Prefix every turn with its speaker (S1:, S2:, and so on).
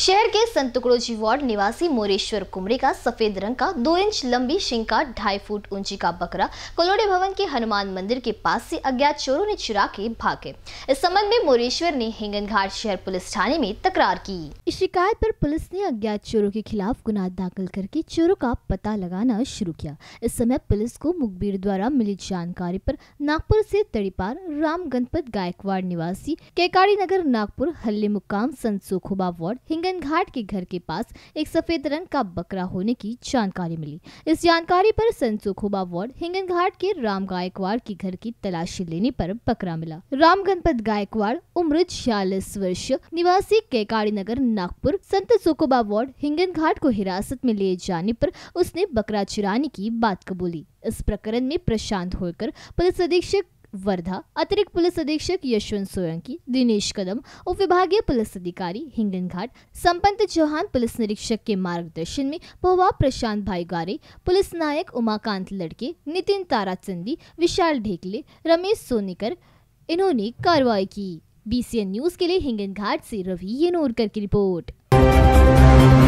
S1: शहर के संत वार्ड निवासी मोरेश्वर कुमरी का सफेद रंग का दो इंच लंबी शिंका ढाई फुट ऊंची का बकरा कोलोड़े भवन के हनुमान मंदिर के पास से अज्ञात चोरों ने चुरा के भागे इस संबंध में मोरेश्वर ने हिंगन घाट शहर पुलिस थाने में तकरार की इस शिकायत पर पुलिस ने अज्ञात चोरों के खिलाफ गुना दाखिल करके चोरों का पता लगाना शुरू किया इस समय पुलिस को मुखबिर द्वारा मिली जानकारी आरोप नागपुर ऐसी तड़ीपार राम गणपत गायकवाड़ निवासी केकारी नगर नागपुर हल्ले मुकाम संत सोखोबा वार्ड हिंगन हिंडन घाट के घर के पास एक सफेद रंग का बकरा होने की जानकारी मिली इस जानकारी पर संसुखोबा वार्ड हिंगन घाट के राम गायकवाड़ के घर की तलाशी लेने पर बकरा मिला राम गणपत गायकवाड़ उम्र छियालीस वर्ष निवासी केकारी नगर नागपुर संत सुखोबा वार्ड हिंगन घाट को हिरासत में ले जाने पर उसने बकरा चुराने की बात कबूली इस प्रकरण में प्रशांत होकर पुलिस अधीक्षक वर्धा अतिरिक्त पुलिस अधीक्षक यशवंत सोलंकी दिनेश कदम उप विभागीय पुलिस अधिकारी हिंगन घाट संपत चौहान पुलिस निरीक्षक के मार्गदर्शन में पोवा प्रशांत भाई गारे पुलिस नायक उमाकांत लड़के नितिन ताराचंदी विशाल ढेकले रमेश सोनीकर इन्होंने कार्रवाई की बीसीएन न्यूज के लिए हिंगन घाट से रवि येनोरकर की रिपोर्ट